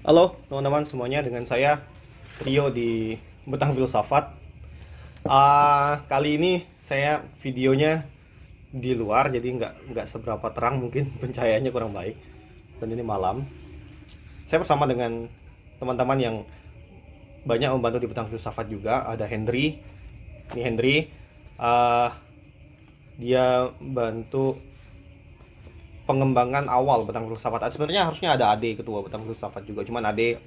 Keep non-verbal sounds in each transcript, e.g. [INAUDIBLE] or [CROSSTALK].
Halo teman-teman semuanya dengan saya Rio di Betang Filsafat uh, Kali ini saya videonya di luar jadi nggak nggak seberapa terang mungkin [LAUGHS] pencahayaannya kurang baik dan ini malam saya bersama dengan teman-teman yang banyak membantu di Betang Filsafat juga ada Henry ini Henry uh, dia bantu pengembangan awal tentang filsafat ah, sebenarnya harusnya ada Ade ketua tentang filsafat juga cuman Ade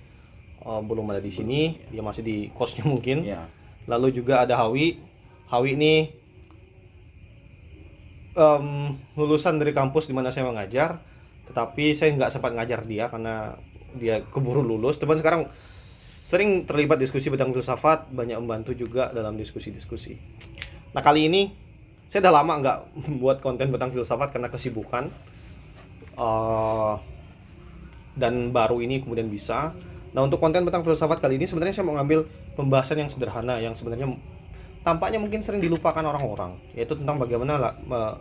uh, belum ada di sini ya. dia masih di kosnya mungkin ya. lalu juga ada Hawi Hawi ini um, lulusan dari kampus di mana saya mengajar tetapi saya nggak sempat ngajar dia karena dia keburu lulus teman sekarang sering terlibat diskusi tentang filsafat banyak membantu juga dalam diskusi-diskusi nah kali ini saya udah lama nggak [LAUGHS] buat konten tentang filsafat karena kesibukan uh, dan baru ini kemudian bisa. Nah untuk konten tentang filsafat kali ini sebenarnya saya mau ngambil pembahasan yang sederhana yang sebenarnya tampaknya mungkin sering dilupakan orang-orang yaitu tentang bagaimana uh,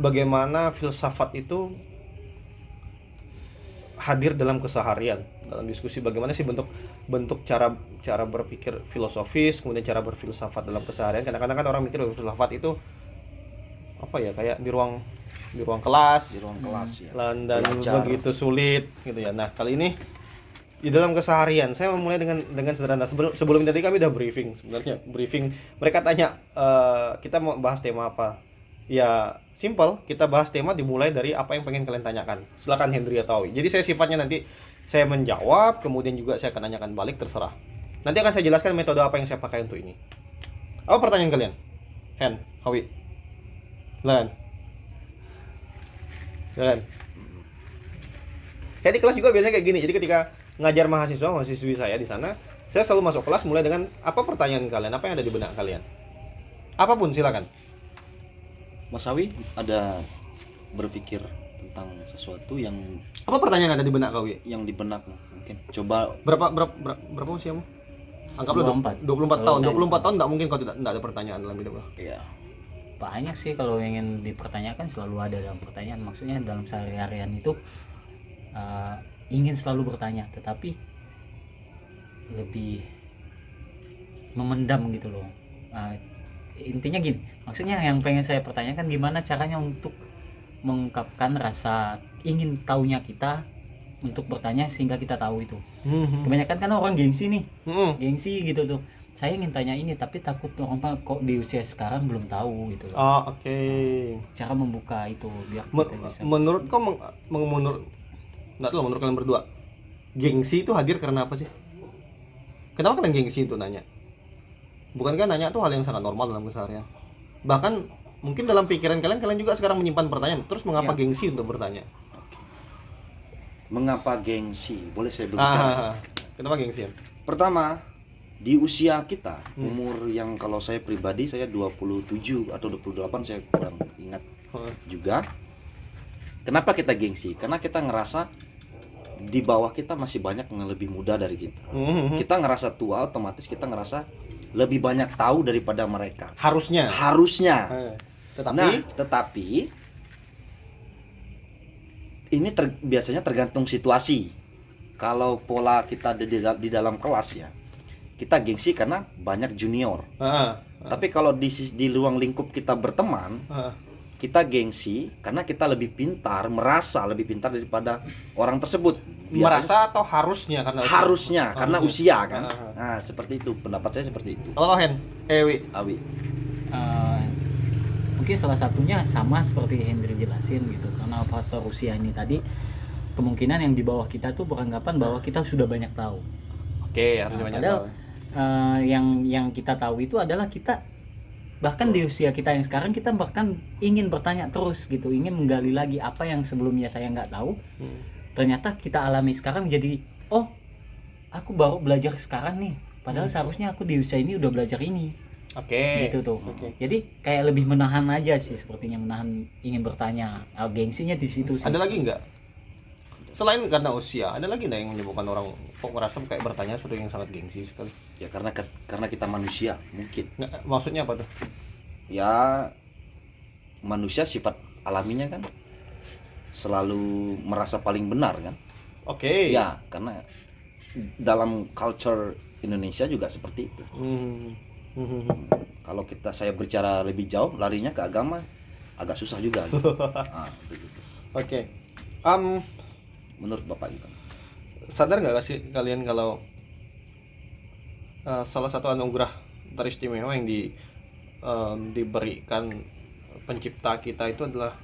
bagaimana filsafat itu hadir dalam keseharian dalam diskusi bagaimana sih bentuk bentuk cara cara berpikir filosofis kemudian cara berfilsafat dalam keseharian kadang-kadang kan orang mikir filsafat itu apa ya kayak di ruang di ruang kelas di ruang kelas hmm. ya dan Belajar. begitu sulit gitu ya nah kali ini di dalam keseharian saya memulai dengan dengan sederhana sebelum sebelum tadi kami udah briefing sebenarnya briefing mereka tanya e, kita mau bahas tema apa ya simple kita bahas tema dimulai dari apa yang pengen kalian tanyakan silakan Hendri atau jadi saya sifatnya nanti saya menjawab kemudian juga saya akan tanyakan balik terserah nanti akan saya jelaskan metode apa yang saya pakai untuk ini apa pertanyaan kalian Hen Hawi silakan Iya kan saya di kelas juga biasanya kayak gini jadi ketika ngajar mahasiswa mahasiswi saya di sana saya selalu masuk kelas mulai dengan apa pertanyaan kalian apa yang ada di benak kalian apapun silakan Mas Awi ada berpikir tentang sesuatu yang apa pertanyaan yang ada di benak kau yang di benak mungkin coba berapa berapa berapa, berapa usiamu anggaplah 24 24 tahun 24 tahun enggak mungkin kau tidak enggak ada pertanyaan dalam hidup kau iya banyak sih kalau ingin dipertanyakan selalu ada dalam pertanyaan maksudnya dalam sehari-harian itu uh, ingin selalu bertanya tetapi lebih memendam gitu loh uh, intinya gini maksudnya yang pengen saya pertanyakan gimana caranya untuk mengungkapkan rasa ingin tahunya kita untuk bertanya sehingga kita tahu itu hmm, hmm. kebanyakan kan orang gengsi nih hmm. gengsi gitu tuh saya ingin tanya ini tapi takut orang kok di usia sekarang belum tahu gitu loh. Oh, oke. Okay. Nah, cara membuka itu biar Men kita bisa. Menurut kau meng, meng menurut enggak tahu menurut kalian berdua. Gengsi itu hadir karena apa sih? Kenapa kalian gengsi itu nanya? Bukankah nanya itu hal yang sangat normal dalam keseharian? Bahkan mungkin dalam pikiran kalian kalian juga sekarang menyimpan pertanyaan. Terus mengapa ya. gengsi untuk bertanya? Mengapa gengsi? Boleh saya berbicara? Ah, kenapa gengsi? Pertama, di usia kita hmm. umur yang kalau saya pribadi saya 27 atau 28 saya kurang ingat hmm. juga kenapa kita gengsi karena kita ngerasa di bawah kita masih banyak yang lebih muda dari kita hmm. kita ngerasa tua otomatis kita ngerasa lebih banyak tahu daripada mereka harusnya harusnya hmm. tetapi nah tetapi ini ter, biasanya tergantung situasi kalau pola kita di, di dalam kelas ya kita gengsi karena banyak junior. Uh, uh. Tapi kalau di di ruang lingkup kita berteman, uh. kita gengsi karena kita lebih pintar, merasa lebih pintar daripada orang tersebut. Biasanya, merasa atau harusnya karena usia. harusnya karena uh, usia kan. Uh, Nah, seperti itu pendapat saya seperti itu. Kalau Hen, Ewi, eh, Awi. Eh, mungkin salah satunya sama seperti Hendri jelasin gitu karena faktor usia ini tadi kemungkinan yang di bawah kita tuh beranggapan bahwa kita sudah banyak tahu. Oke, okay, harus nah, banyak tahu uh, yang yang kita tahu itu adalah kita bahkan di usia kita yang sekarang kita bahkan ingin bertanya terus gitu ingin menggali lagi apa yang sebelumnya saya nggak tahu hmm. ternyata kita alami sekarang jadi oh aku baru belajar sekarang nih padahal hmm. seharusnya aku di usia ini udah belajar ini oke okay. gitu tuh okay. jadi kayak lebih menahan aja sih sepertinya menahan ingin bertanya oh, gengsinya di situ sih. ada lagi nggak selain karena usia ada lagi nggak yang menyebabkan orang kok ngerasa kayak bertanya sudah yang sangat gengsi sekali ya karena karena kita manusia mungkin eh, maksudnya apa tuh ya manusia sifat alaminya kan selalu merasa paling benar kan oke okay. ya karena dalam culture Indonesia juga seperti itu hmm. Hmm, hmm, kalau kita saya berbicara lebih jauh larinya ke agama agak susah juga [LAUGHS] gitu. nah, oke okay. um menurut bapak gimana sadar nggak sih kalian kalau uh, salah satu anugerah teristimewa yang di um, diberikan pencipta kita itu adalah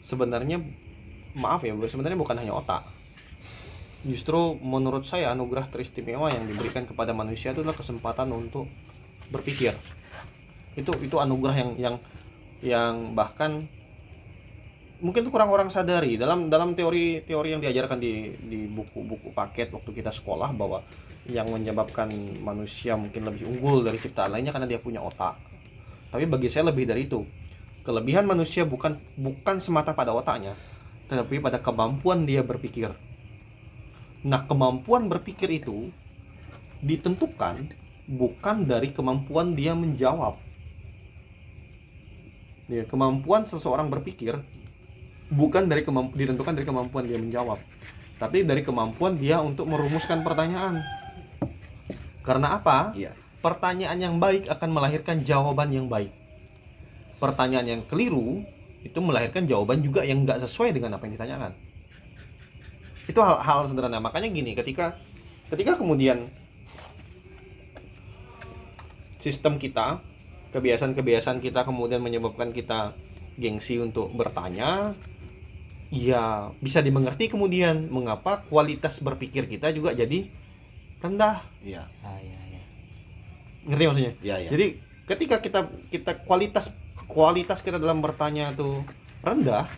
sebenarnya maaf ya sebenarnya bukan hanya otak justru menurut saya anugerah teristimewa yang diberikan kepada manusia itu adalah kesempatan untuk berpikir itu itu anugerah yang yang yang bahkan mungkin itu kurang orang sadari dalam dalam teori-teori yang diajarkan di di buku-buku paket waktu kita sekolah bahwa yang menyebabkan manusia mungkin lebih unggul dari ciptaan lainnya karena dia punya otak. Tapi bagi saya lebih dari itu. Kelebihan manusia bukan bukan semata pada otaknya, tetapi pada kemampuan dia berpikir. Nah, kemampuan berpikir itu ditentukan bukan dari kemampuan dia menjawab. Ya, kemampuan seseorang berpikir bukan dari kemampuan ditentukan dari kemampuan dia menjawab tapi dari kemampuan dia untuk merumuskan pertanyaan karena apa ya. pertanyaan yang baik akan melahirkan jawaban yang baik pertanyaan yang keliru itu melahirkan jawaban juga yang nggak sesuai dengan apa yang ditanyakan itu hal-hal sederhana makanya gini ketika ketika kemudian sistem kita kebiasaan-kebiasaan kita kemudian menyebabkan kita gengsi untuk bertanya ya bisa dimengerti kemudian mengapa kualitas berpikir kita juga jadi rendah. Iya. Ah, iya, iya. Ngerti maksudnya? Iya, iya. Jadi ketika kita kita kualitas kualitas kita dalam bertanya tuh rendah,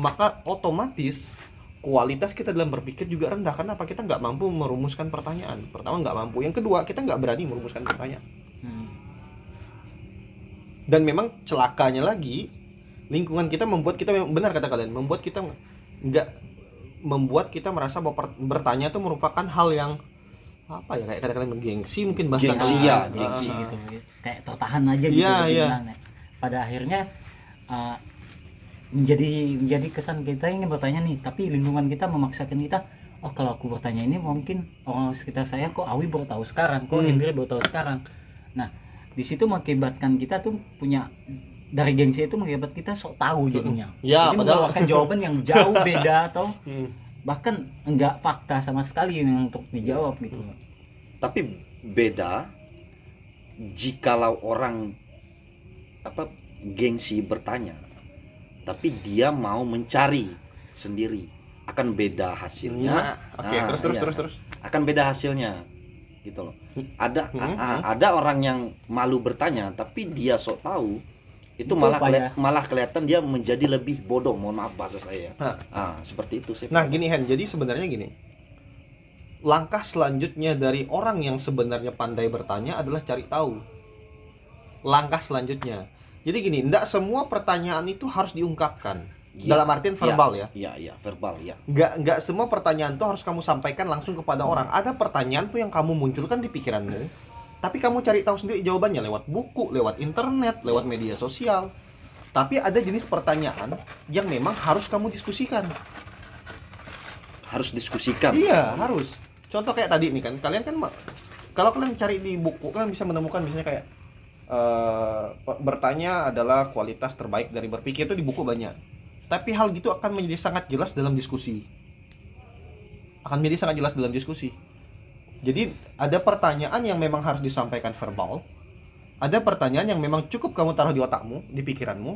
maka otomatis kualitas kita dalam berpikir juga rendah. karena apa kita nggak mampu merumuskan pertanyaan? Pertama nggak mampu. Yang kedua kita nggak berani merumuskan pertanyaan. Hmm. Dan memang celakanya lagi lingkungan kita membuat kita benar kata kalian membuat kita nggak membuat kita merasa bahwa bertanya itu merupakan hal yang apa ya kayak kadang-kadang gengsi mungkin bahasa gengsi ya ah, ah, gengsi uh, gitu kayak tertahan aja gitu yeah, iya. yeah. pada akhirnya uh, menjadi menjadi kesan kita ingin bertanya nih tapi lingkungan kita memaksakan kita oh kalau aku bertanya ini mungkin orang sekitar saya kok Awi baru tahu sekarang kok hmm. Hendri baru tahu sekarang nah di situ mengakibatkan kita tuh punya dari gengsi itu mengibat kita sok tahu jadinya. Ya, Jadi padahal akan jawaban yang jauh [LAUGHS] beda atau hmm. bahkan enggak fakta sama sekali yang untuk dijawab gitu. Mm. Tapi beda jikalau orang apa gengsi bertanya tapi dia mau mencari sendiri akan beda hasilnya. Nah, Oke, okay, nah, terus terus iya. terus terus. Akan beda hasilnya gitu loh. Hmm. Ada hmm, a, a, hmm. ada orang yang malu bertanya tapi dia sok tahu itu malah keli malah kelihatan dia menjadi lebih bodoh mohon maaf bahasa saya nah, nah seperti itu sih nah gini Hen jadi sebenarnya gini langkah selanjutnya dari orang yang sebenarnya pandai bertanya adalah cari tahu langkah selanjutnya jadi gini tidak semua pertanyaan itu harus diungkapkan ya, dalam artian iya. verbal ya iya iya ya, verbal ya nggak nggak semua pertanyaan itu harus kamu sampaikan langsung kepada orang ada pertanyaan tuh yang kamu munculkan di pikiranmu tapi kamu cari tahu sendiri jawabannya lewat buku, lewat internet, lewat media sosial. Tapi ada jenis pertanyaan yang memang harus kamu diskusikan. Harus diskusikan. Iya, harus. Contoh kayak tadi nih kan, kalian kan kalau kalian cari di buku kalian bisa menemukan misalnya kayak uh, bertanya adalah kualitas terbaik dari berpikir itu di buku banyak. Tapi hal gitu akan menjadi sangat jelas dalam diskusi. Akan menjadi sangat jelas dalam diskusi jadi ada pertanyaan yang memang harus disampaikan verbal, ada pertanyaan yang memang cukup kamu taruh di otakmu, di pikiranmu,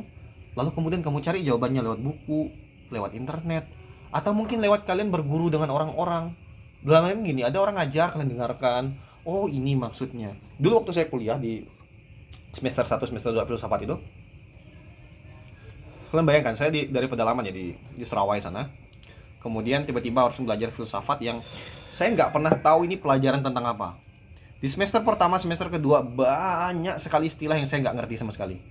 lalu kemudian kamu cari jawabannya lewat buku, lewat internet, atau mungkin lewat kalian berguru dengan orang-orang. Belakangnya gini, ada orang ngajar kalian dengarkan, oh ini maksudnya. Dulu waktu saya kuliah di semester 1, semester 2 filsafat itu, kalian bayangkan saya di, dari pedalaman ya di, di Sarawai sana kemudian tiba-tiba harus belajar filsafat yang saya nggak pernah tahu ini pelajaran tentang apa. Di semester pertama, semester kedua banyak sekali istilah yang saya nggak ngerti sama sekali.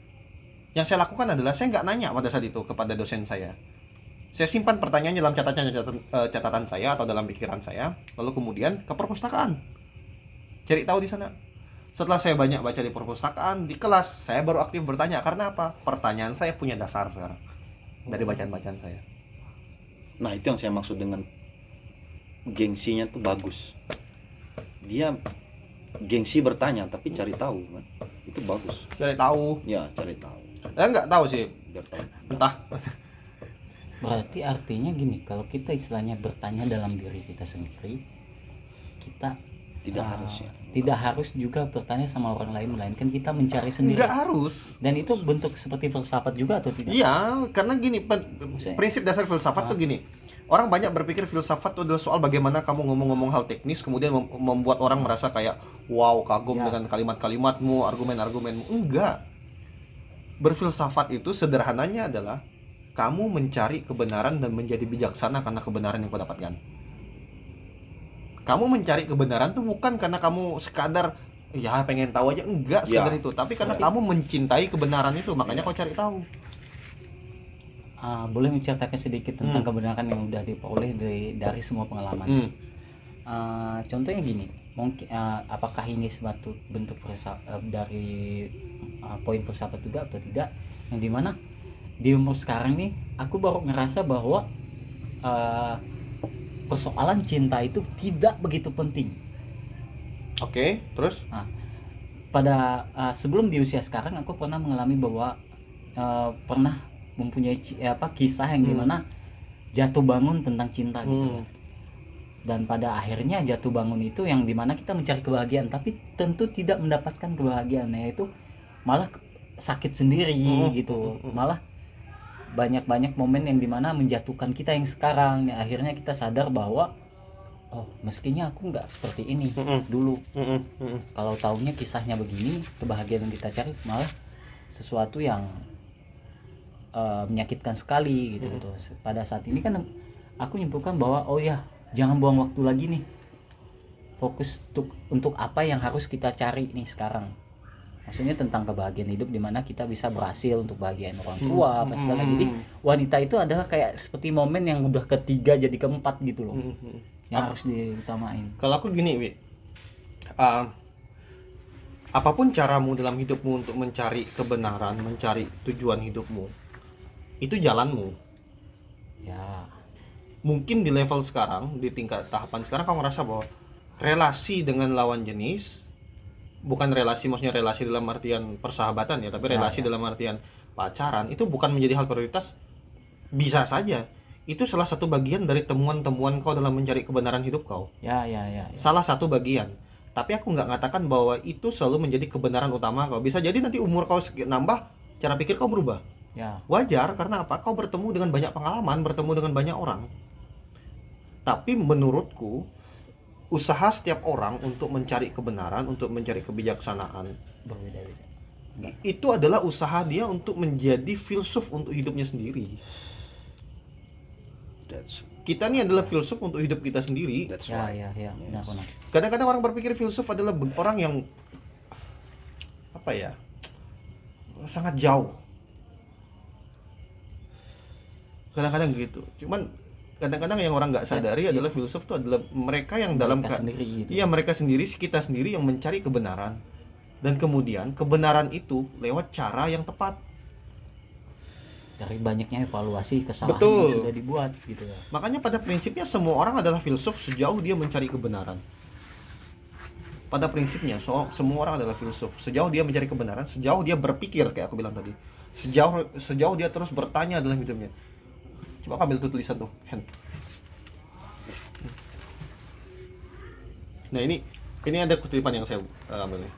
Yang saya lakukan adalah saya nggak nanya pada saat itu kepada dosen saya. Saya simpan pertanyaannya dalam catatan, catatan, eh, catatan saya atau dalam pikiran saya, lalu kemudian ke perpustakaan. Cari tahu di sana. Setelah saya banyak baca di perpustakaan, di kelas saya baru aktif bertanya karena apa? Pertanyaan saya punya dasar sekarang dari oh. bacaan-bacaan saya. Nah, itu yang saya maksud dengan gengsinya tuh bagus dia gengsi bertanya tapi cari tahu kan itu bagus cari tahu ya cari tahu Ya nggak tahu sih entah berarti artinya gini kalau kita istilahnya bertanya dalam diri kita sendiri kita tidak uh, harus ya. tidak harus juga bertanya sama orang lain melainkan kita mencari sendiri Tidak harus dan itu bentuk seperti filsafat juga atau tidak iya karena gini prinsip dasar filsafat uh, tuh ah. gini orang banyak berpikir filsafat itu adalah soal bagaimana kamu ngomong-ngomong hal teknis kemudian membuat orang merasa kayak wow kagum ya. dengan kalimat-kalimatmu, argumen-argumenmu. Enggak. Berfilsafat itu sederhananya adalah kamu mencari kebenaran dan menjadi bijaksana karena kebenaran yang kau dapatkan. Kamu mencari kebenaran tuh bukan karena kamu sekadar ya pengen tahu aja enggak ya. sekadar ya. itu, tapi karena ya. kamu mencintai kebenaran itu, makanya ya. kau cari tahu uh, boleh menceritakan sedikit tentang hmm. kebenaran yang udah diperoleh dari dari semua pengalaman. Hmm. Uh, contohnya gini, mungkin uh, apakah ini suatu bentuk uh, dari uh, poin persahabat juga atau tidak? Yang dimana di umur sekarang nih, aku baru ngerasa bahwa uh, persoalan cinta itu tidak begitu penting. Oke, okay, terus? Nah, pada uh, sebelum di usia sekarang, aku pernah mengalami bahwa uh, pernah mempunyai eh, apa kisah yang hmm. dimana jatuh bangun tentang cinta gitu. hmm. gitu dan pada akhirnya jatuh bangun itu yang dimana kita mencari kebahagiaan tapi tentu tidak mendapatkan kebahagiaan itu malah sakit sendiri hmm. gitu hmm. Hmm. malah banyak-banyak momen yang dimana menjatuhkan kita yang sekarang ya, akhirnya kita sadar bahwa oh meskinya aku nggak seperti ini mm dulu mm kalau tahunya kisahnya begini kebahagiaan yang kita cari malah sesuatu yang Eh, menyakitkan sekali gitu hmm. gitu hmm. pada saat ini kan aku nyimpulkan bahwa oh ya jangan buang waktu lagi nih fokus untuk untuk apa yang harus kita cari nih sekarang maksudnya tentang kebahagiaan hidup di mana kita bisa berhasil untuk bahagiain orang hmm. tua hmm. apa segala hmm. jadi wanita itu adalah kayak seperti momen yang udah ketiga jadi keempat gitu loh hmm. yang harus diutamain kalau aku gini wi uh, apapun caramu dalam hidupmu untuk mencari kebenaran mencari tujuan hidupmu itu jalanmu ya mungkin di level sekarang di tingkat tahapan sekarang kamu merasa bahwa relasi dengan lawan jenis bukan relasi maksudnya relasi dalam artian persahabatan ya tapi ya, relasi ya, ya. dalam artian pacaran itu bukan menjadi hal prioritas bisa saja itu salah satu bagian dari temuan-temuan kau dalam mencari kebenaran hidup kau ya ya ya, ya. salah satu bagian tapi aku nggak ngatakan bahwa itu selalu menjadi kebenaran utama kau bisa jadi nanti umur kau nambah cara pikir kau berubah Ya. Wajar karena apa? Kau bertemu dengan banyak pengalaman, bertemu dengan banyak orang. Tapi menurutku usaha setiap orang untuk mencari kebenaran, untuk mencari kebijaksanaan berbeda Itu adalah usaha dia untuk menjadi filsuf untuk hidupnya sendiri. That's kita nih adalah filsuf untuk hidup kita sendiri. That's ya, right. yeah, ya. yeah. Kadang-kadang orang berpikir filsuf adalah orang yang apa ya? sangat jauh kadang-kadang gitu cuman kadang-kadang yang orang nggak ya, sadari ya, adalah ya. filsuf itu adalah mereka yang mereka dalam sendiri gitu. iya mereka sendiri kita sendiri yang mencari kebenaran dan kemudian kebenaran itu lewat cara yang tepat dari banyaknya evaluasi kesalahan Betul. yang sudah dibuat gitu ya. Makanya pada prinsipnya semua orang adalah filsuf sejauh dia mencari kebenaran. Pada prinsipnya so, semua orang adalah filsuf sejauh dia mencari kebenaran, sejauh dia berpikir kayak aku bilang tadi. Sejauh sejauh dia terus bertanya dalam hidupnya coba aku ambil tuh tulisan tuh hand nah ini ini ada kutipan yang saya uh, ambil nih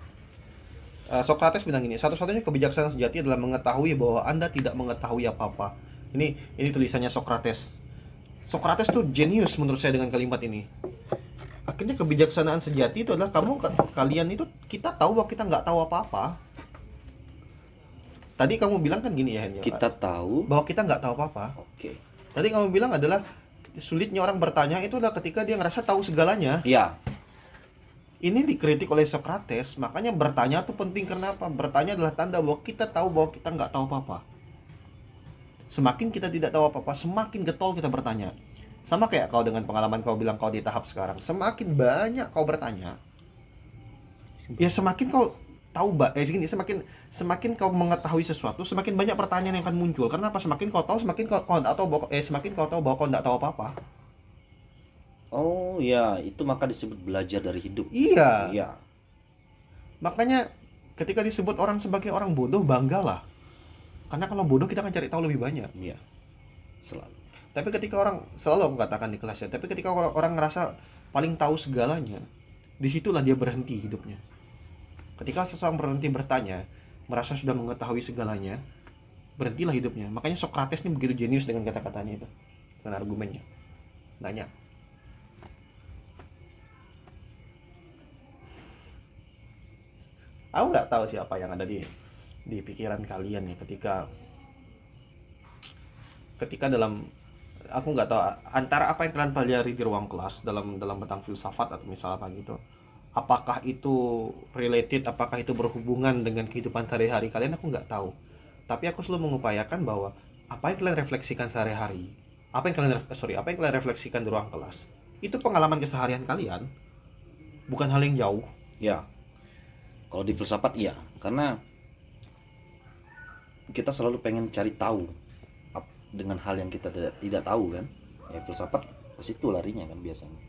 uh, Socrates bilang gini satu-satunya kebijaksanaan sejati adalah mengetahui bahwa anda tidak mengetahui apa-apa ini ini tulisannya Socrates Socrates tuh genius menurut saya dengan kalimat ini akhirnya kebijaksanaan sejati itu adalah kamu kalian itu kita tahu bahwa kita nggak tahu apa-apa tadi kamu bilang kan gini ya Henry ya, kita tahu bahwa kita nggak tahu apa-apa oke okay. Nanti kamu bilang adalah sulitnya orang bertanya itu adalah ketika dia ngerasa tahu segalanya. Iya. Ini dikritik oleh Socrates, makanya bertanya itu penting karena apa? Bertanya adalah tanda bahwa kita tahu bahwa kita nggak tahu apa-apa. Semakin kita tidak tahu apa-apa, semakin getol kita bertanya. Sama kayak kau dengan pengalaman kau bilang kau di tahap sekarang, semakin banyak kau bertanya, ya semakin kau tahu mbak eh segini semakin semakin kau mengetahui sesuatu semakin banyak pertanyaan yang akan muncul karena apa semakin kau tahu semakin kau, kau tidak tahu bahwa eh semakin kau tahu bahwa kau tidak tahu apa apa oh ya itu maka disebut belajar dari hidup iya iya makanya ketika disebut orang sebagai orang bodoh banggalah karena kalau bodoh kita akan cari tahu lebih banyak iya selalu tapi ketika orang selalu aku katakan di kelasnya tapi ketika orang, orang ngerasa paling tahu segalanya disitulah dia berhenti hidupnya Ketika seseorang berhenti bertanya, merasa sudah mengetahui segalanya, berhentilah hidupnya. Makanya Socrates ini begitu jenius dengan kata-katanya itu, dengan argumennya. Nanya. Aku nggak tahu siapa yang ada di di pikiran kalian ya ketika ketika dalam aku nggak tahu antara apa yang kalian pelajari di ruang kelas dalam dalam tentang filsafat atau misal apa gitu apakah itu related apakah itu berhubungan dengan kehidupan sehari-hari kalian aku nggak tahu tapi aku selalu mengupayakan bahwa apa yang kalian refleksikan sehari-hari apa yang kalian sorry apa yang kalian refleksikan di ruang kelas itu pengalaman keseharian kalian bukan hal yang jauh ya kalau di filsafat iya karena kita selalu pengen cari tahu dengan hal yang kita tidak, tahu kan ya filsafat ke situ larinya kan biasanya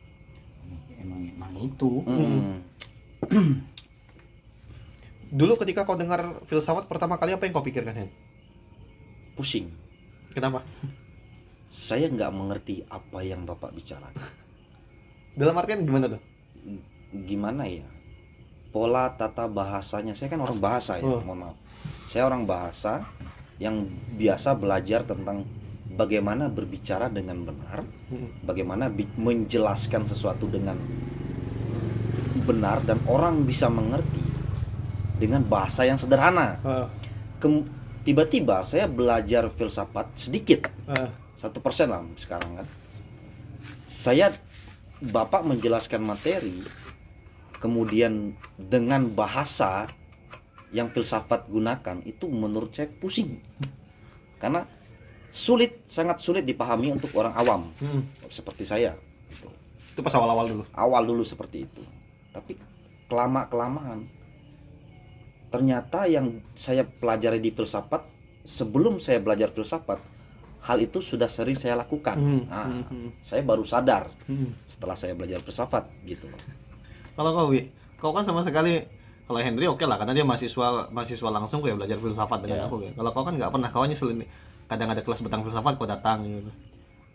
emang emang itu hmm. [CLEARS THROAT] dulu ketika kau dengar filsafat pertama kali apa yang kau pikirkan Hen? pusing kenapa saya nggak mengerti apa yang bapak bicara. dalam artian gimana tuh gimana ya pola tata bahasanya saya kan orang bahasa ya oh. mohon maaf saya orang bahasa yang biasa belajar tentang bagaimana berbicara dengan benar, hmm. bagaimana menjelaskan sesuatu dengan benar dan orang bisa mengerti dengan bahasa yang sederhana. Ah. Tiba-tiba saya belajar filsafat sedikit, ah. satu persen lah sekarang kan. Saya bapak menjelaskan materi, kemudian dengan bahasa yang filsafat gunakan itu menurut saya pusing, karena sulit sangat sulit dipahami untuk orang awam hmm. seperti saya gitu. itu pas awal-awal dulu awal dulu seperti itu tapi kelama kelamaan ternyata yang saya pelajari di filsafat sebelum saya belajar filsafat hal itu sudah sering saya lakukan hmm. Nah, hmm. hmm. saya baru sadar hmm. setelah saya belajar filsafat gitu [LAUGHS] kalau kau kau kan sama sekali kalau Henry oke okay lah karena dia mahasiswa mahasiswa langsung kayak belajar filsafat dengan yeah. aku ya. kalau kau kan nggak pernah kau hanya selini kadang ada kelas tentang filsafat kau datang gitu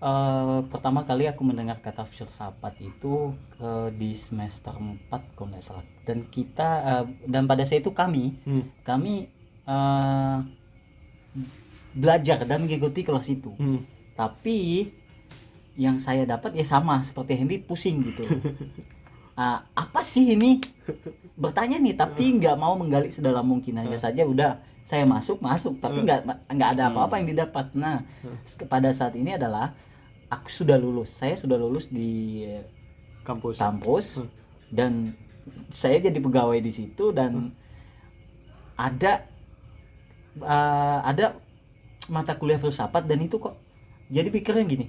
Uh, pertama kali aku mendengar kata filsafat itu uh, di semester 4 kalau nggak salah dan kita uh, dan pada saat itu kami hmm. kami uh, belajar dan mengikuti kelas itu hmm. tapi yang saya dapat ya sama seperti Henry pusing gitu uh, [LAUGHS] apa sih ini bertanya nih tapi hmm. nggak mau menggali sedalam mungkin hanya hmm. saja udah saya masuk masuk tapi hmm. nggak uh. nggak ada apa-apa hmm. yang didapat nah hmm. pada saat ini adalah aku sudah lulus saya sudah lulus di kampus kampus hmm. dan saya jadi pegawai di situ dan hmm. ada uh, ada mata kuliah filsafat dan itu kok jadi pikirnya gini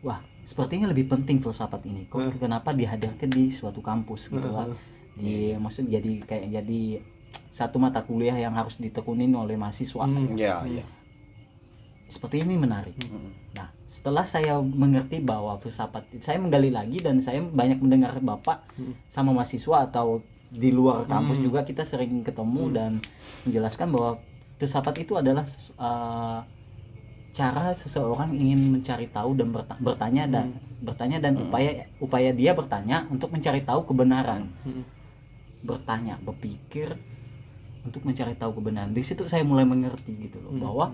wah sepertinya lebih penting filsafat ini kok hmm. kenapa dihadirkan di suatu kampus gitu hmm. lah kan? hmm. di maksud jadi kayak jadi satu mata kuliah yang harus ditekunin oleh mahasiswa. Hmm, hmm. ya, iya. ya. Seperti ini menarik. Hmm. Nah, setelah saya mengerti bahwa filsafat, saya menggali lagi dan saya banyak mendengar bapak hmm. sama mahasiswa atau di luar kampus hmm. juga kita sering ketemu hmm. dan menjelaskan bahwa filsafat itu adalah uh, cara seseorang ingin mencari tahu dan bertanya dan hmm. bertanya dan hmm. upaya upaya dia bertanya untuk mencari tahu kebenaran. Hmm. Bertanya, berpikir, untuk mencari tahu kebenaran di situ saya mulai mengerti gitu loh hmm. bahwa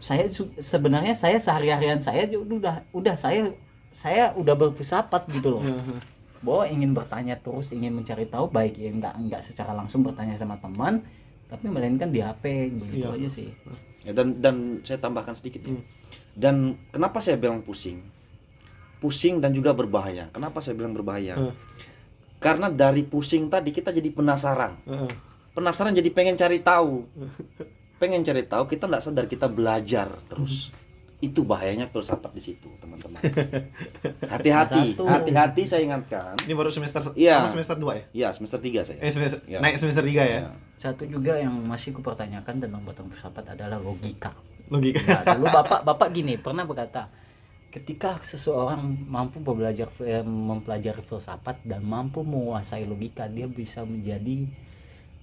saya sebenarnya saya sehari-harian saya udah udah saya saya udah berfilsafat gitu loh hmm, hmm. bahwa ingin bertanya terus ingin mencari tahu baik ya enggak enggak secara langsung bertanya sama teman tapi melainkan di HP begitu ya. aja sih ya, dan dan saya tambahkan sedikit ya. Hmm. dan kenapa saya bilang pusing pusing dan juga berbahaya kenapa saya bilang berbahaya hmm. karena dari pusing tadi kita jadi penasaran uh penasaran jadi pengen cari tahu pengen cari tahu kita nggak sadar kita belajar terus hmm. itu bahayanya filsafat di situ teman-teman [LAUGHS] hati-hati hati-hati saya ingatkan ini baru semester ya. semester dua ya iya semester tiga saya eh, semester, ya. naik semester tiga ya iya. satu juga yang masih kupertanyakan tentang batang filsafat adalah logika logika nah, dulu [LAUGHS] bapak bapak gini pernah berkata ketika seseorang mampu belajar eh, mempelajari filsafat dan mampu menguasai logika dia bisa menjadi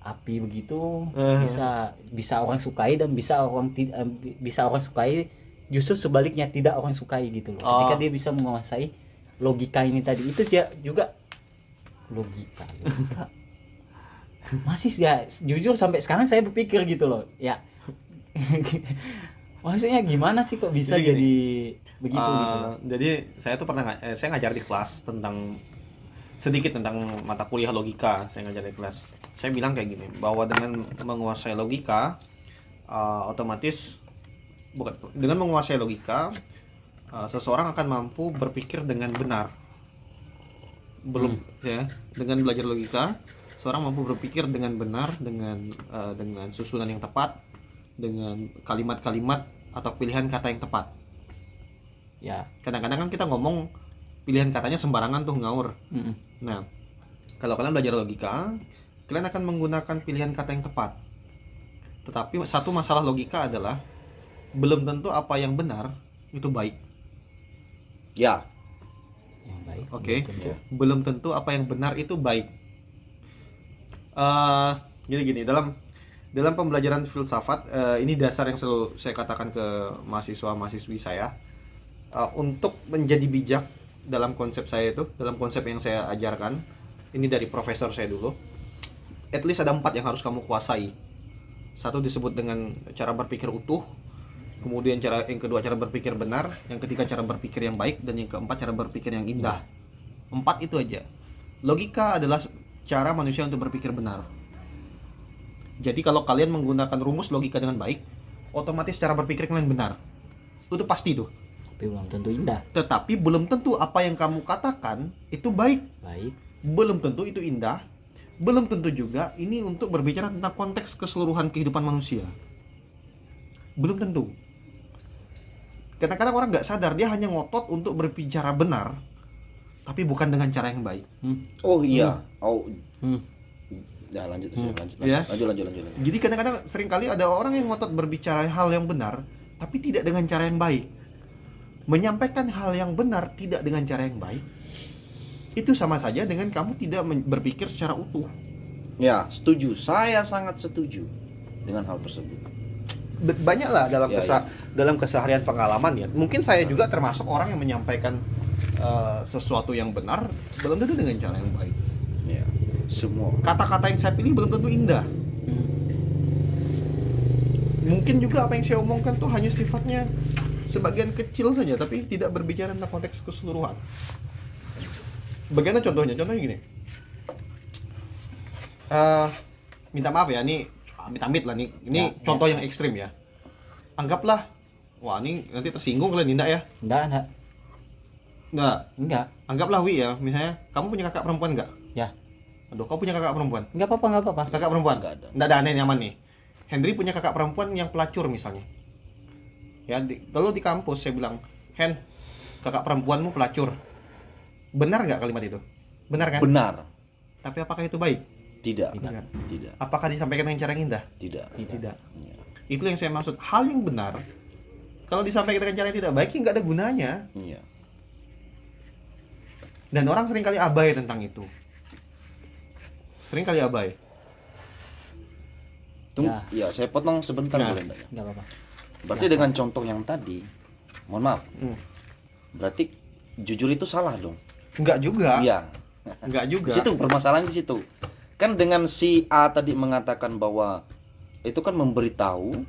api begitu uh. bisa bisa orang sukai dan bisa orang eh, bisa orang sukai justru sebaliknya tidak orang sukai gitu loh. Oh. Ketika dia bisa menguasai logika ini tadi itu dia juga logika. logika. [LAUGHS] masih ya jujur sampai sekarang saya berpikir gitu loh ya [LAUGHS] maksudnya gimana sih kok bisa jadi, jadi begitu uh, gitu eh, jadi saya tuh pernah eh, saya ngajar di kelas tentang sedikit tentang mata kuliah logika saya ngajar di kelas saya bilang kayak gini bahwa dengan menguasai logika uh, otomatis bukan dengan menguasai logika uh, seseorang akan mampu berpikir dengan benar belum hmm. ya dengan belajar logika seorang mampu berpikir dengan benar dengan uh, dengan susunan yang tepat dengan kalimat-kalimat atau pilihan kata yang tepat ya kadang-kadang kan kita ngomong pilihan katanya sembarangan tuh ngaur mm nah kalau kalian belajar logika kalian akan menggunakan pilihan kata yang tepat. Tetapi satu masalah logika adalah belum tentu apa yang benar itu baik. Ya. Yang baik. Oke. Okay. Ya. Belum tentu apa yang benar itu baik. gini eh, gini gini dalam dalam pembelajaran filsafat uh, ini dasar yang selalu saya katakan ke mahasiswa mahasiswi saya uh, untuk menjadi bijak dalam konsep saya itu dalam konsep yang saya ajarkan ini dari profesor saya dulu at least ada empat yang harus kamu kuasai satu disebut dengan cara berpikir utuh kemudian cara yang kedua cara berpikir benar yang ketiga cara berpikir yang baik dan yang keempat cara berpikir yang indah empat itu aja logika adalah cara manusia untuk berpikir benar jadi kalau kalian menggunakan rumus logika dengan baik otomatis cara berpikir kalian benar itu pasti tuh tapi belum tentu indah tetapi belum tentu apa yang kamu katakan itu baik baik belum tentu itu indah belum tentu juga ini untuk berbicara tentang konteks keseluruhan kehidupan manusia. Belum tentu. Kadang-kadang orang nggak sadar dia hanya ngotot untuk berbicara benar, tapi bukan dengan cara yang baik. Hmm. Oh iya. Hmm. Oh. Hmm. Nah, lanjut, hmm. lanjut, yeah. lanjut, lanjut, lanjut, lanjut. Jadi kadang-kadang seringkali ada orang yang ngotot berbicara hal yang benar, tapi tidak dengan cara yang baik. Menyampaikan hal yang benar tidak dengan cara yang baik itu sama saja dengan kamu tidak berpikir secara utuh ya setuju saya sangat setuju dengan hal tersebut Banyaklah dalam ya, ya. kesa ya. dalam keseharian pengalaman ya mungkin saya ya. juga termasuk orang yang menyampaikan uh, sesuatu yang benar belum tentu dengan cara yang baik ya. semua kata-kata yang saya pilih belum tentu indah mungkin juga apa yang saya omongkan tuh hanya sifatnya sebagian kecil saja tapi tidak berbicara tentang konteks keseluruhan bagaimana contohnya contohnya gini uh, minta maaf ya ini amit-amit lah nih ini ya, ya, contoh ya. yang ekstrim ya anggaplah wah ini nanti tersinggung kalian tidak ya enggak enggak enggak enggak anggaplah Wi ya misalnya kamu punya kakak perempuan enggak ya aduh kau punya kakak perempuan enggak apa-apa enggak apa-apa kakak perempuan enggak ada enggak ada aneh nyaman nih Henry punya kakak perempuan yang pelacur misalnya ya di, di kampus saya bilang Hen kakak perempuanmu pelacur Benar nggak kalimat itu? Benar kan? Benar. Tapi apakah itu baik? Tidak. Tidak. Kan? Tidak. Apakah disampaikan dengan cara yang indah? Tidak. Tidak. Tidak. Ya. Itu yang saya maksud. Hal yang benar kalau disampaikan dengan cara yang tidak baik, ya nggak ada gunanya. Iya. Dan orang sering kali abai tentang itu. Sering kali abai. Tunggu, ya. ya saya potong sebentar nah, apa-apa. Berarti ya. dengan contoh yang tadi, mohon maaf. Hmm. Berarti jujur itu salah dong. Enggak juga. Iya. Enggak juga. Di situ permasalahan di situ. Kan dengan si A tadi mengatakan bahwa itu kan memberitahu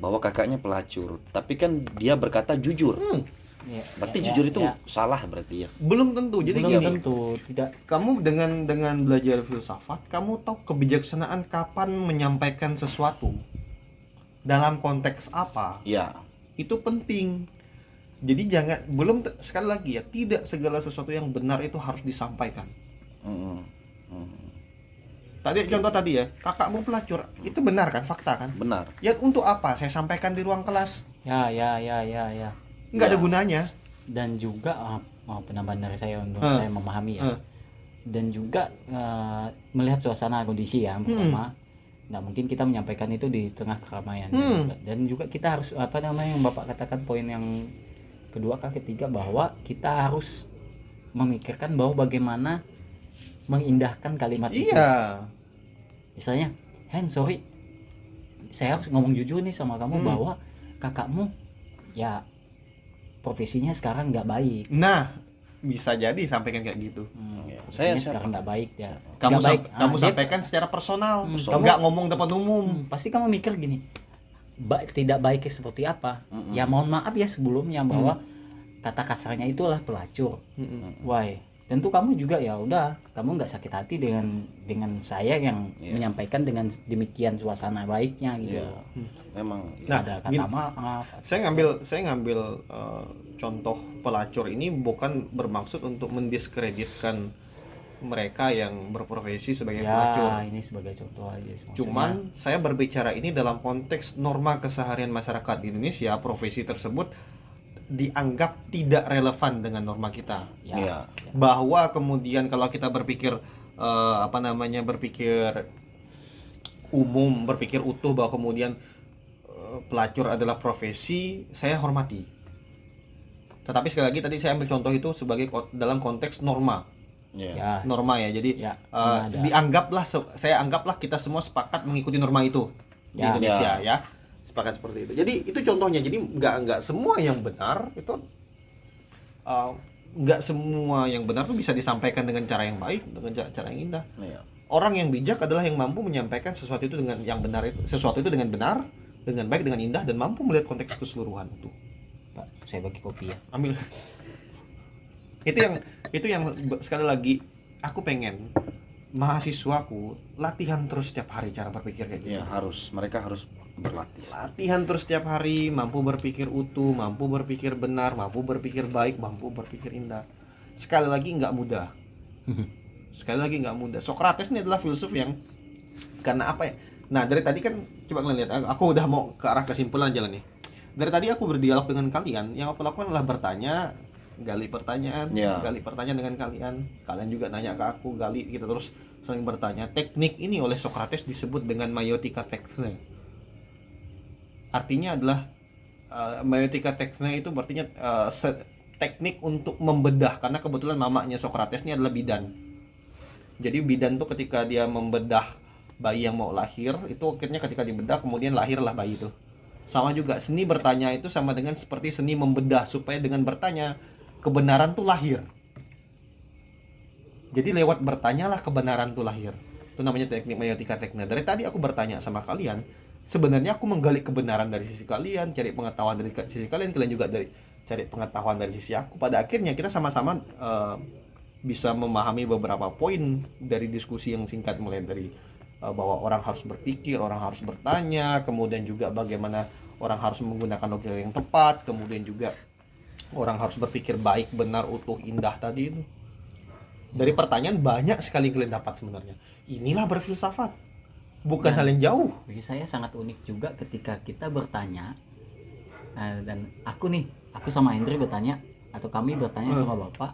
bahwa kakaknya pelacur, tapi kan dia berkata jujur. Hmm. Ya, berarti ya, jujur ya, itu ya. salah berarti ya. Belum tentu. Jadi Belum gini. tentu, tidak. Kamu dengan dengan belajar filsafat, kamu tahu kebijaksanaan kapan menyampaikan sesuatu dalam konteks apa. Iya. Itu penting jadi jangan belum sekali lagi ya tidak segala sesuatu yang benar itu harus disampaikan mm-hmm. tadi okay. contoh tadi ya kakakmu pelacur mm. itu benar kan fakta kan benar ya untuk apa saya sampaikan di ruang kelas ya ya ya ya ya Enggak ya. ada gunanya dan juga oh, oh penambahan dari saya untuk hmm. saya memahami ya hmm. dan juga uh, melihat suasana kondisi ya hmm. pertama hmm. Nah mungkin kita menyampaikan itu di tengah keramaian hmm. dan juga kita harus apa namanya yang bapak katakan poin yang kedua kaki ketiga bahwa kita harus memikirkan bahwa bagaimana mengindahkan kalimat iya. itu. Iya. Misalnya, Hen, sorry, saya harus ngomong jujur nih sama kamu hmm. bahwa kakakmu ya profesinya sekarang nggak baik. Nah, bisa jadi sampaikan kayak gitu. Hmm, ya, saya sekarang nggak baik ya. Kamu gak baik. Sa ah, kamu dia, sampaikan secara personal, hmm, nggak ngomong depan umum. Hmm, pasti kamu mikir gini, ba tidak baik seperti apa mm -hmm. ya mohon maaf ya sebelumnya bahwa mm -hmm. kata kasarnya itulah pelacur mm -hmm. why tentu kamu juga ya udah kamu nggak sakit hati dengan dengan saya yang yeah. menyampaikan dengan demikian suasana baiknya gitu yeah. hmm. emang iya. nah, ada kata gini, maaf saya ngambil saya ngambil uh, contoh pelacur ini bukan bermaksud untuk mendiskreditkan mereka yang berprofesi sebagai ya, pelacur. ini sebagai contoh aja. Maksudnya. Cuman saya berbicara ini dalam konteks norma keseharian masyarakat di Indonesia, profesi tersebut dianggap tidak relevan dengan norma kita. Ya. ya. Bahwa kemudian kalau kita berpikir uh, apa namanya berpikir umum, berpikir utuh bahwa kemudian eh, pelacur adalah profesi, saya hormati. Tetapi sekali lagi tadi saya ambil contoh itu sebagai dalam konteks norma yeah. ya. norma ya. Jadi ya, uh, dianggaplah saya anggaplah kita semua sepakat mengikuti norma itu ya. di Indonesia ya. ya. Sepakat seperti itu. Jadi itu contohnya. Jadi nggak nggak semua yang benar itu uh, semua yang benar tuh bisa disampaikan dengan cara yang baik, dengan cara, cara yang indah. Ya. Orang yang bijak adalah yang mampu menyampaikan sesuatu itu dengan yang benar itu, sesuatu itu dengan benar, dengan baik, dengan indah dan mampu melihat konteks keseluruhan itu. Pak, saya bagi kopi ya. Ambil itu yang itu yang sekali lagi aku pengen mahasiswaku latihan terus setiap hari cara berpikir kayak iya, gitu. Ya harus, mereka harus berlatih. Latihan terus setiap hari, mampu berpikir utuh, mampu berpikir benar, mampu berpikir baik, mampu berpikir indah. Sekali lagi nggak mudah. [LAUGHS] Sekali lagi nggak mudah. Socrates ini adalah filsuf yang karena apa ya? Nah dari tadi kan coba kalian lihat, aku udah mau ke arah kesimpulan jalan nih. Dari tadi aku berdialog dengan kalian, yang aku lakukan adalah bertanya, gali pertanyaan, yeah. gali pertanyaan dengan kalian. Kalian juga nanya ke aku, gali kita gitu terus saling bertanya. Teknik ini oleh Socrates disebut dengan maiotika tekne. Artinya adalah uh, eh, maiotika tekne itu artinya uh, eh, teknik untuk membedah karena kebetulan mamanya Socrates ini adalah bidan. Jadi bidan tuh ketika dia membedah bayi yang mau lahir itu akhirnya ketika dibedah kemudian lahirlah bayi itu sama juga seni bertanya itu sama dengan seperti seni membedah supaya dengan bertanya kebenaran tuh lahir jadi lewat bertanyalah kebenaran tuh lahir itu namanya teknik mayotika teknik dari tadi aku bertanya sama kalian sebenarnya aku menggali kebenaran dari sisi kalian cari pengetahuan dari sisi kalian kalian juga dari cari pengetahuan dari sisi aku pada akhirnya kita sama-sama uh, bisa memahami beberapa poin dari diskusi yang singkat mulai dari uh, bahwa orang harus berpikir orang harus bertanya kemudian juga bagaimana orang harus menggunakan logika yang tepat kemudian juga orang harus berpikir baik benar utuh indah tadi itu dari pertanyaan banyak sekali kalian dapat sebenarnya inilah berfilsafat bukan nah, hal yang jauh bagi saya sangat unik juga ketika kita bertanya eh, dan aku nih aku sama Hendri bertanya atau kami bertanya hmm. sama bapak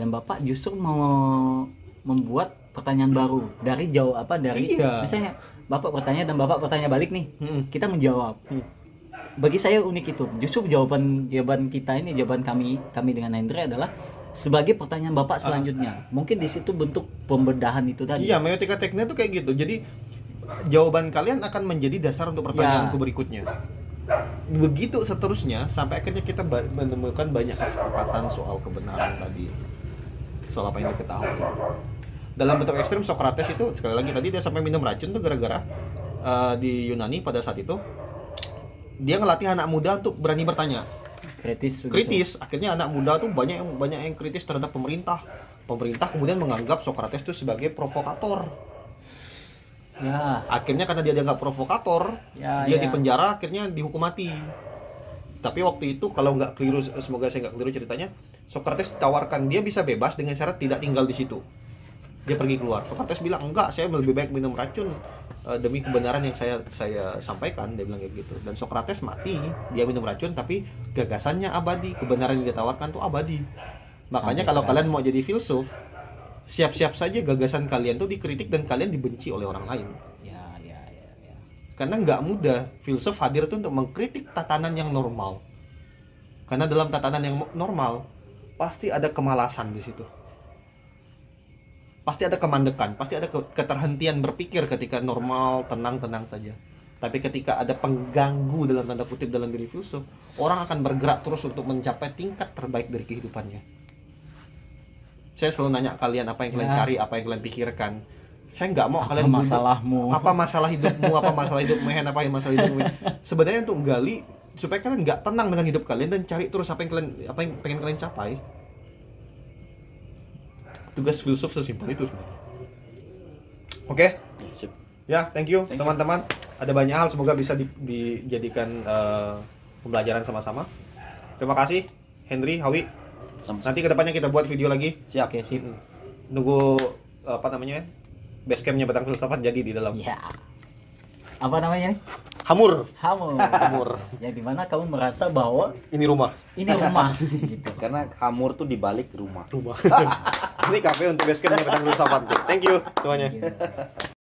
dan bapak justru mau membuat pertanyaan baru dari jauh apa dari iya. misalnya bapak bertanya dan bapak bertanya balik nih hmm. kita menjawab hmm bagi saya unik itu justru jawaban jawaban kita ini jawaban kami kami dengan Hendra adalah sebagai pertanyaan bapak ah. selanjutnya mungkin di situ bentuk pembedahan itu tadi iya meyotika teknik itu kayak gitu jadi jawaban kalian akan menjadi dasar untuk pertanyaanku ya. berikutnya begitu seterusnya sampai akhirnya kita menemukan banyak kesepakatan soal kebenaran tadi soal apa yang diketahui dalam bentuk ekstrim Socrates itu sekali lagi tadi dia sampai minum racun tuh gara-gara uh, di Yunani pada saat itu dia ngelatih anak muda untuk berani bertanya kritis begitu. kritis akhirnya anak muda tuh banyak yang banyak yang kritis terhadap pemerintah pemerintah kemudian menganggap Socrates itu sebagai provokator ya akhirnya karena dia dianggap provokator ya, dia ya. dipenjara akhirnya dihukum mati tapi waktu itu kalau nggak keliru semoga saya nggak keliru ceritanya Socrates ditawarkan dia bisa bebas dengan syarat tidak tinggal di situ dia pergi keluar Sokrates bilang enggak saya lebih baik minum racun uh, demi kebenaran yang saya saya sampaikan dia bilang kayak gitu dan Sokrates mati dia minum racun tapi gagasannya abadi kebenaran yang dia tawarkan tuh abadi makanya kalau kalian mau jadi filsuf siap-siap saja gagasan kalian tuh dikritik dan kalian dibenci oleh orang lain ya ya, ya. ya. karena nggak mudah filsuf hadir tuh untuk mengkritik tatanan yang normal karena dalam tatanan yang normal pasti ada kemalasan di situ pasti ada kemandekan, pasti ada keterhentian berpikir ketika normal, tenang-tenang saja. Tapi ketika ada pengganggu dalam tanda kutip dalam diri filsuf, orang akan bergerak terus untuk mencapai tingkat terbaik dari kehidupannya. Saya selalu nanya kalian apa yang ya. kalian cari, apa yang kalian pikirkan. Saya nggak mau apa kalian masalahmu, hidup, apa masalah hidupmu, apa masalah hidup mehen, apa yang masalah hidupmu. Sebenarnya untuk gali supaya kalian nggak tenang dengan hidup kalian dan cari terus apa yang kalian apa yang pengen kalian capai tugas filsuf sesimpel itu sebenarnya oke okay? Sip. ya thank you teman-teman ada banyak hal semoga bisa di, dijadikan uh, pembelajaran sama-sama terima kasih Henry Hawi sama nanti kedepannya kita buat video lagi siap oke, sip hmm. nunggu apa namanya basecampnya batang filsafat jadi di dalam ya. apa namanya nih? hamur hamur hamur ya, di dimana kamu merasa bahwa ini rumah ini rumah [LAUGHS] gitu. karena hamur tuh dibalik rumah rumah [LAUGHS] Ini kafe untuk basecampnya Petang Filsafat. Thank you semuanya.